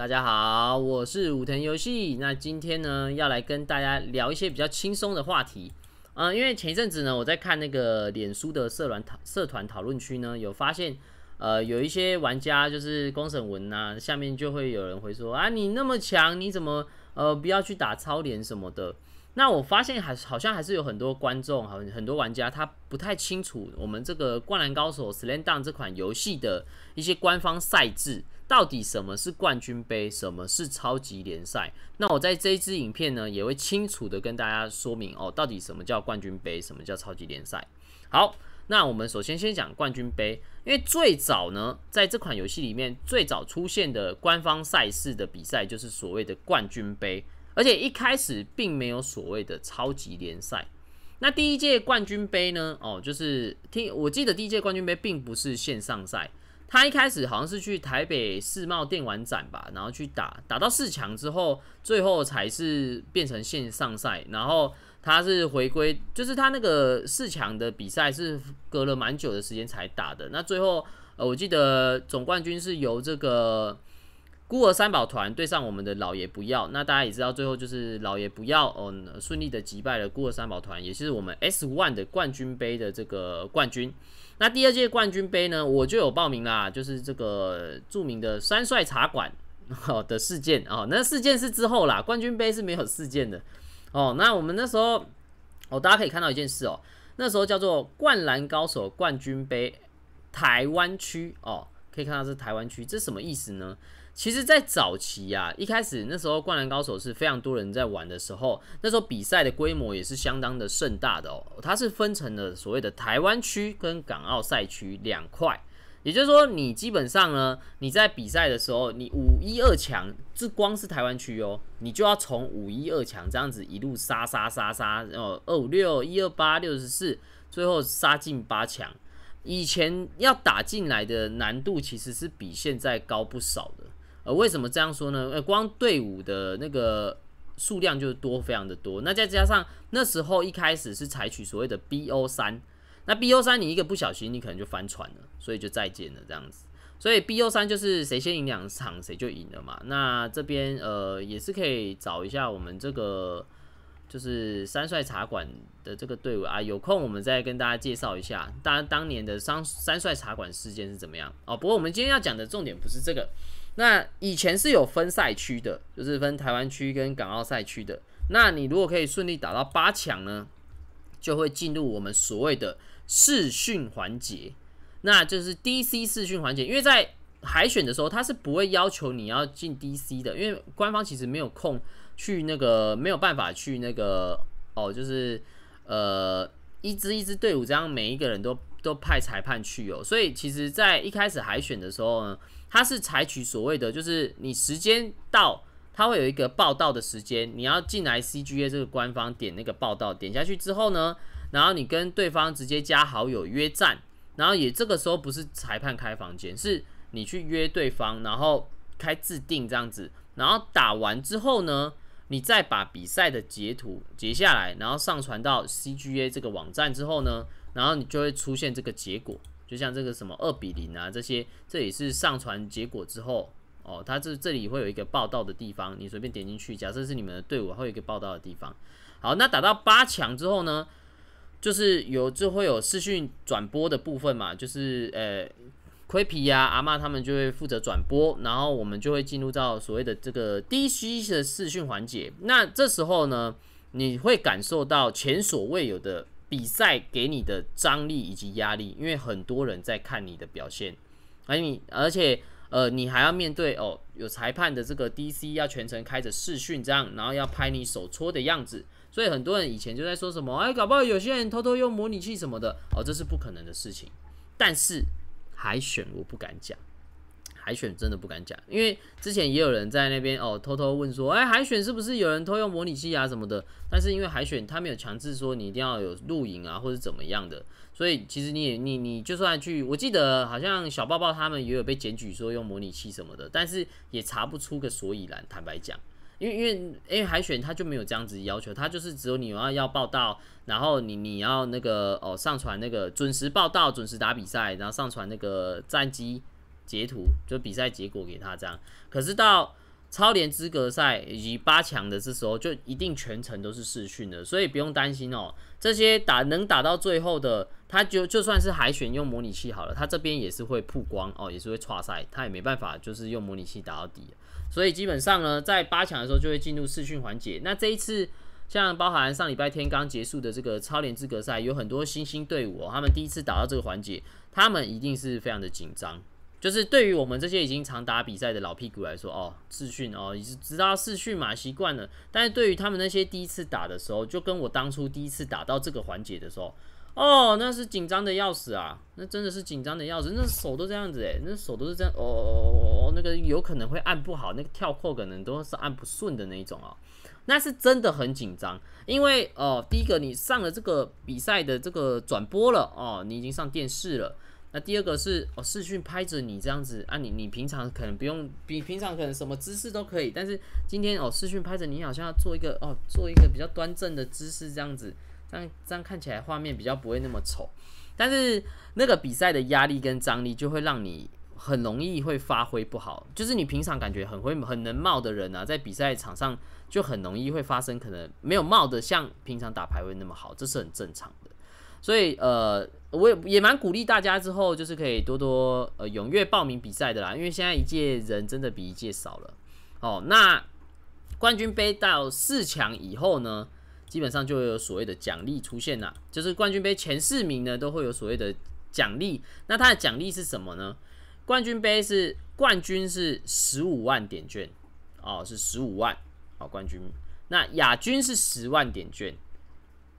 大家好，我是武藤游戏。那今天呢，要来跟大家聊一些比较轻松的话题。嗯，因为前一阵子呢，我在看那个脸书的社团社团讨论区呢，有发现，呃，有一些玩家就是公审文啊，下面就会有人会说啊，你那么强，你怎么呃不要去打超联什么的？那我发现还好像还是有很多观众好很多玩家他不太清楚我们这个《灌篮高手》s l a n d w n 这款游戏的一些官方赛制。到底什么是冠军杯，什么是超级联赛？那我在这支影片呢，也会清楚的跟大家说明哦。到底什么叫冠军杯，什么叫超级联赛？好，那我们首先先讲冠军杯，因为最早呢，在这款游戏里面最早出现的官方赛事的比赛就是所谓的冠军杯，而且一开始并没有所谓的超级联赛。那第一届冠军杯呢，哦，就是听我记得第一届冠军杯并不是线上赛。他一开始好像是去台北世贸电玩展吧，然后去打打到四强之后，最后才是变成线上赛。然后他是回归，就是他那个四强的比赛是隔了蛮久的时间才打的。那最后，呃，我记得总冠军是由这个。孤儿三宝团对上我们的老爷，不要那大家也知道，最后就是老爷不要哦，顺利的击败了孤儿三宝团，也就是我们 S one 的冠军杯的这个冠军。那第二届冠军杯呢，我就有报名啦，就是这个著名的三帅茶馆的事件哦，那事件是之后啦，冠军杯是没有事件的哦。那我们那时候哦，大家可以看到一件事哦，那时候叫做灌篮高手冠军杯台湾区哦，可以看到是台湾区，这什么意思呢？其实，在早期呀，一开始那时候，灌篮高手是非常多人在玩的时候，那时候比赛的规模也是相当的盛大的哦。它是分成了所谓的台湾区跟港澳赛区两块，也就是说，你基本上呢，你在比赛的时候，你五一二强，这光是台湾区哦，你就要从五一二强这样子一路杀杀杀杀，然后二五六一二八六十四，最后杀进八强。以前要打进来的难度其实是比现在高不少的。呃，为什么这样说呢？呃，光队伍的那个数量就多，非常的多。那再加上那时候一开始是采取所谓的 BO 三，那 BO 三你一个不小心你可能就翻船了，所以就再见了这样子。所以 BO 三就是谁先赢两场谁就赢了嘛。那这边呃也是可以找一下我们这个就是三帅茶馆的这个队伍啊，有空我们再跟大家介绍一下，当当年的三三帅茶馆事件是怎么样哦。不过我们今天要讲的重点不是这个。那以前是有分赛区的，就是分台湾区跟港澳赛区的。那你如果可以顺利打到八强呢，就会进入我们所谓的试训环节，那就是 DC 试训环节。因为在海选的时候，他是不会要求你要进 DC 的，因为官方其实没有空去那个，没有办法去那个哦，就是呃一支一支队伍这样，每一个人都都派裁判去哦。所以其实，在一开始海选的时候呢。它是采取所谓的，就是你时间到，他会有一个报道的时间，你要进来 CGA 这个官方点那个报道，点下去之后呢，然后你跟对方直接加好友约战，然后也这个时候不是裁判开房间，是你去约对方，然后开自定这样子，然后打完之后呢，你再把比赛的截图截下来，然后上传到 CGA 这个网站之后呢，然后你就会出现这个结果。就像这个什么二比零啊，这些，这里是上传结果之后，哦，它这这里会有一个报道的地方，你随便点进去，假设是你们的队伍，会有一个报道的地方。好，那打到八强之后呢，就是有就会有视讯转播的部分嘛，就是呃，奎皮呀、阿妈他们就会负责转播，然后我们就会进入到所谓的这个 D.C. 的视讯环节。那这时候呢，你会感受到前所未有的。比赛给你的张力以及压力，因为很多人在看你的表现，而你，而且，呃，你还要面对哦，有裁判的这个 DC 要全程开着视讯，这样，然后要拍你手搓的样子，所以很多人以前就在说什么，哎，搞不好有些人偷偷用模拟器什么的，哦，这是不可能的事情。但是海选，我不敢讲。海选真的不敢讲，因为之前也有人在那边哦偷偷问说，哎，海选是不是有人偷用模拟器啊什么的？但是因为海选他没有强制说你一定要有录影啊或者怎么样的，所以其实你也你你就算去，我记得好像小抱抱他们也有被检举说用模拟器什么的，但是也查不出个所以然。坦白讲，因为因为因为海选他就没有这样子要求，他就是只有你要要报道，然后你你要那个哦上传那个准时报道、准时打比赛，然后上传那个战机截图就比赛结果给他这样，可是到超联资格赛以及八强的这时候，就一定全程都是试训的，所以不用担心哦。这些打能打到最后的，他就就算是海选用模拟器好了，他这边也是会曝光哦，也是会跨赛，他也没办法就是用模拟器打到底。所以基本上呢，在八强的时候就会进入试训环节。那这一次像包含上礼拜天刚结束的这个超联资格赛，有很多新兴队伍，哦，他们第一次打到这个环节，他们一定是非常的紧张。就是对于我们这些已经常打比赛的老屁股来说，哦，试训哦，已经知道试训嘛，习惯了。但是对于他们那些第一次打的时候，就跟我当初第一次打到这个环节的时候，哦，那是紧张的要死啊，那真的是紧张的要死，那手都这样子诶，那手都是这样，哦哦哦哦，那个有可能会按不好，那个跳扣可能都是按不顺的那一种哦，那是真的很紧张，因为哦，第一个你上了这个比赛的这个转播了哦，你已经上电视了。那第二个是哦，视讯拍着你这样子啊，你你平常可能不用，比平常可能什么姿势都可以，但是今天哦，视讯拍着你好像要做一个哦，做一个比较端正的姿势这样子，这样这样看起来画面比较不会那么丑。但是那个比赛的压力跟张力就会让你很容易会发挥不好，就是你平常感觉很会、很能冒的人啊，在比赛场上就很容易会发生可能没有冒的，像平常打排位那么好，这是很正常的。所以呃，我也也蛮鼓励大家之后就是可以多多呃踊跃报名比赛的啦，因为现在一届人真的比一届少了哦。那冠军杯到四强以后呢，基本上就有所谓的奖励出现了，就是冠军杯前四名呢都会有所谓的奖励。那它的奖励是什么呢？冠军杯是冠军是十五万点券哦，是十五万哦冠军。那亚军是十万点券。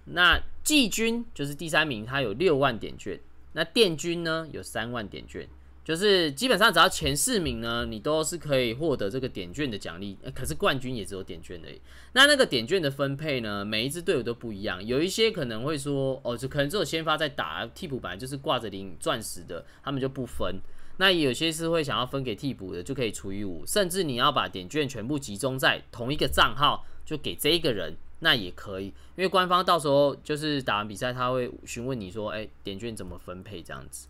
那季军就是第三名，他有六万点券。那殿军呢，有三万点券。就是基本上只要前四名呢，你都是可以获得这个点券的奖励。可是冠军也只有点券而已。那那个点券的分配呢，每一支队伍都不一样。有一些可能会说，哦，就可能只有先发在打，替补本来就是挂着零钻石的，他们就不分。那有些是会想要分给替补的，就可以除以五，甚至你要把点券全部集中在同一个账号，就给这一个人。那也可以，因为官方到时候就是打完比赛，他会询问你说，哎，点券怎么分配这样子。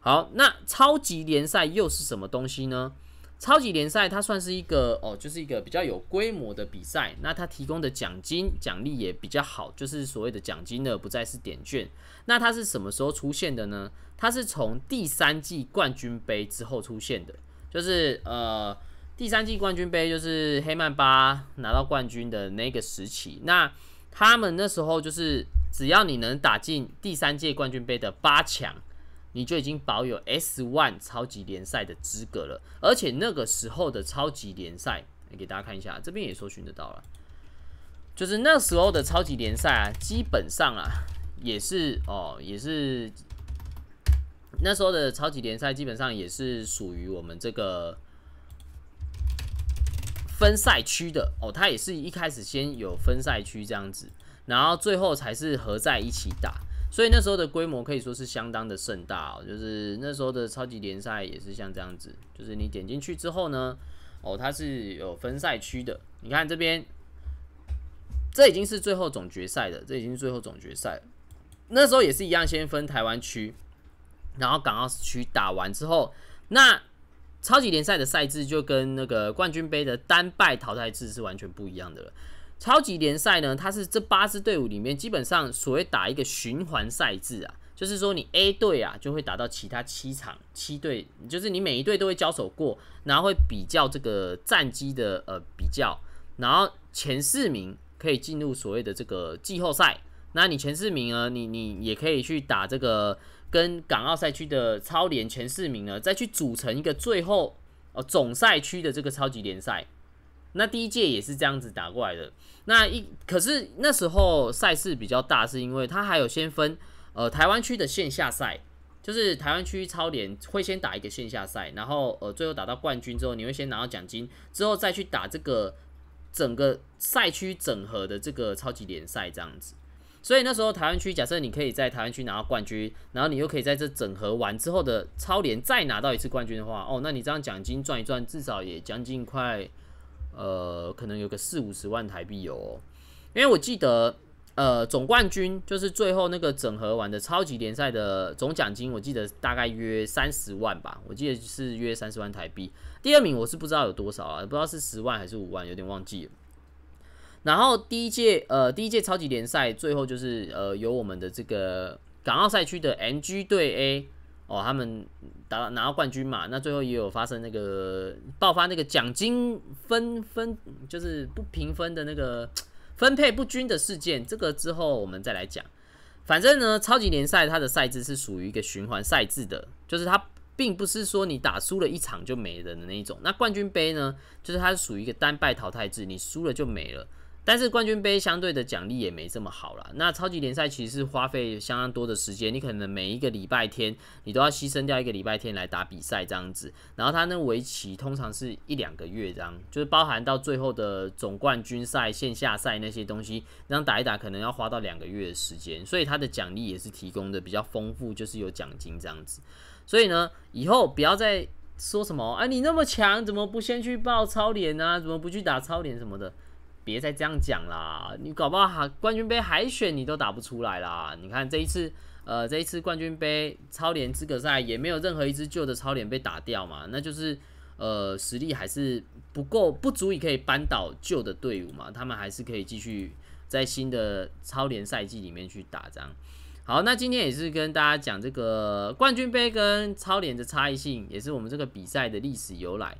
好，那超级联赛又是什么东西呢？超级联赛它算是一个哦，就是一个比较有规模的比赛。那它提供的奖金奖励也比较好，就是所谓的奖金呢不再是点券。那它是什么时候出现的呢？它是从第三季冠军杯之后出现的，就是呃。第三季冠军杯就是黑曼巴拿到冠军的那个时期。那他们那时候就是，只要你能打进第三届冠军杯的八强，你就已经保有 S One 超级联赛的资格了。而且那个时候的超级联赛，给大家看一下，这边也搜寻得到了，就是那时候的超级联赛啊，基本上啊，也是哦，也是那时候的超级联赛，基本上也是属于我们这个。分赛区的哦，它也是一开始先有分赛区这样子，然后最后才是合在一起打，所以那时候的规模可以说是相当的盛大哦。就是那时候的超级联赛也是像这样子，就是你点进去之后呢，哦，它是有分赛区的。你看这边，这已经是最后总决赛的，这已经是最后总决赛那时候也是一样，先分台湾区，然后港澳区打完之后，那。超级联赛的赛制就跟那个冠军杯的单败淘汰制是完全不一样的了。超级联赛呢，它是这八支队伍里面，基本上所谓打一个循环赛制啊，就是说你 A 队啊就会打到其他七场七队，就是你每一队都会交手过，然后会比较这个战绩的呃比较，然后前四名可以进入所谓的这个季后赛。那你前四名呢，你你也可以去打这个。跟港澳赛区的超联前四名呢，再去组成一个最后哦总赛区的这个超级联赛。那第一届也是这样子打过来的。那一可是那时候赛事比较大，是因为它还有先分呃台湾区的线下赛，就是台湾区超联会先打一个线下赛，然后呃最后打到冠军之后，你会先拿到奖金，之后再去打这个整个赛区整合的这个超级联赛这样子。所以那时候台湾区，假设你可以在台湾区拿到冠军，然后你又可以在这整合完之后的超联再拿到一次冠军的话，哦，那你这样奖金赚一赚，至少也将近快，呃，可能有个四五十万台币哦。因为我记得，呃，总冠军就是最后那个整合完的超级联赛的总奖金，我记得大概约三十万吧，我记得是约三十万台币。第二名我是不知道有多少啊，不知道是十万还是五万，有点忘记了。然后第一届呃第一届超级联赛最后就是呃由我们的这个港澳赛区的 NG 队 A 哦他们打拿到冠军嘛那最后也有发生那个爆发那个奖金分分就是不平分的那个 分配不均的事件这个之后我们再来讲反正呢超级联赛它的赛制是属于一个循环赛制的，就是它并不是说你打输了一场就没人的那一种。那冠军杯呢就是它是属于一个单败淘汰制，你输了就没了。但是冠军杯相对的奖励也没这么好了。那超级联赛其实是花费相当多的时间，你可能每一个礼拜天你都要牺牲掉一个礼拜天来打比赛这样子。然后他那围棋通常是一两个月，这样就是包含到最后的总冠军赛、线下赛那些东西，这样打一打可能要花到两个月的时间。所以它的奖励也是提供的比较丰富，就是有奖金这样子。所以呢，以后不要再说什么啊，你那么强，怎么不先去报超联啊？怎么不去打超联什么的？别再这样讲啦！你搞不好还冠军杯海选你都打不出来啦！你看这一次，呃，这一次冠军杯超联资格赛也没有任何一支旧的超联被打掉嘛，那就是呃实力还是不够，不足以可以扳倒旧的队伍嘛，他们还是可以继续在新的超联赛季里面去打。这样好，那今天也是跟大家讲这个冠军杯跟超联的差异性，也是我们这个比赛的历史由来。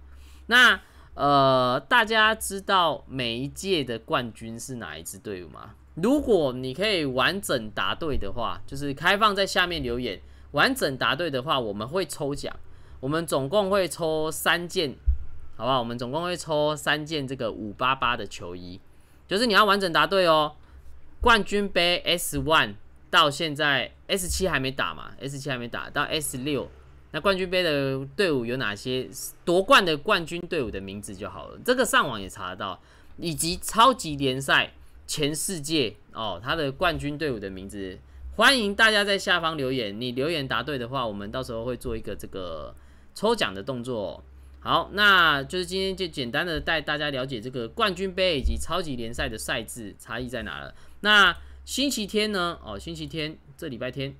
那呃，大家知道每一届的冠军是哪一支队伍吗？如果你可以完整答对的话，就是开放在下面留言。完整答对的话，我们会抽奖。我们总共会抽三件，好不好？我们总共会抽三件这个五八八的球衣，就是你要完整答对哦。冠军杯 S one 到现在 S 七还没打嘛？S 七还没打到 S 六。那冠军杯的队伍有哪些？夺冠的冠军队伍的名字就好了。这个上网也查得到，以及超级联赛前世界哦，他的冠军队伍的名字，欢迎大家在下方留言。你留言答对的话，我们到时候会做一个这个抽奖的动作。好，那就是今天就简单的带大家了解这个冠军杯以及超级联赛的赛制差异在哪了。那星期天呢？哦，星期天这礼拜天。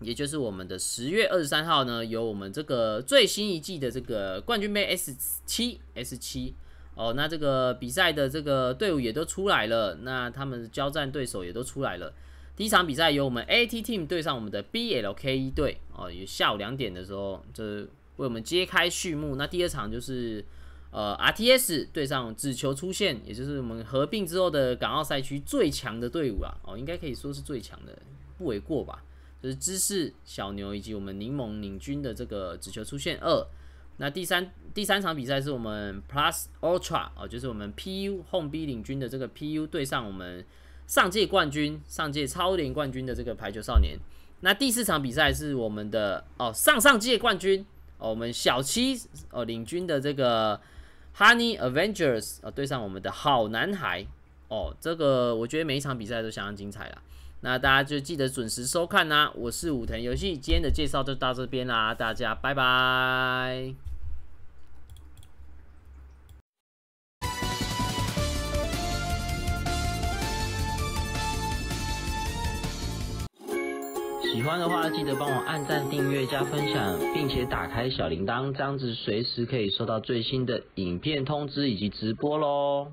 也就是我们的十月二十三号呢，有我们这个最新一季的这个冠军杯 S 七 S 七哦，那这个比赛的这个队伍也都出来了，那他们交战对手也都出来了。第一场比赛由我们 AT Team 对上我们的 BLK e 队哦，也下午两点的时候，这为我们揭开序幕。那第二场就是呃 RTS 对上只球出现，也就是我们合并之后的港澳赛区最强的队伍啊，哦，应该可以说是最强的，不为过吧。就是芝士小牛以及我们柠檬领军的这个止球出现二。那第三第三场比赛是我们 Plus Ultra 哦，就是我们 PU Home B 领军的这个 PU 对上我们上届冠军、上届超联冠军的这个排球少年。那第四场比赛是我们的哦上上届冠军哦我们小七哦领军的这个 Honey Avengers 哦对上我们的好男孩哦，这个我觉得每一场比赛都相当精彩了。那大家就记得准时收看啦！我是武藤游戏，今天的介绍就到这边啦，大家拜拜！喜欢的话记得帮我按赞、订阅、加分享，并且打开小铃铛，这样子随时可以收到最新的影片通知以及直播喽。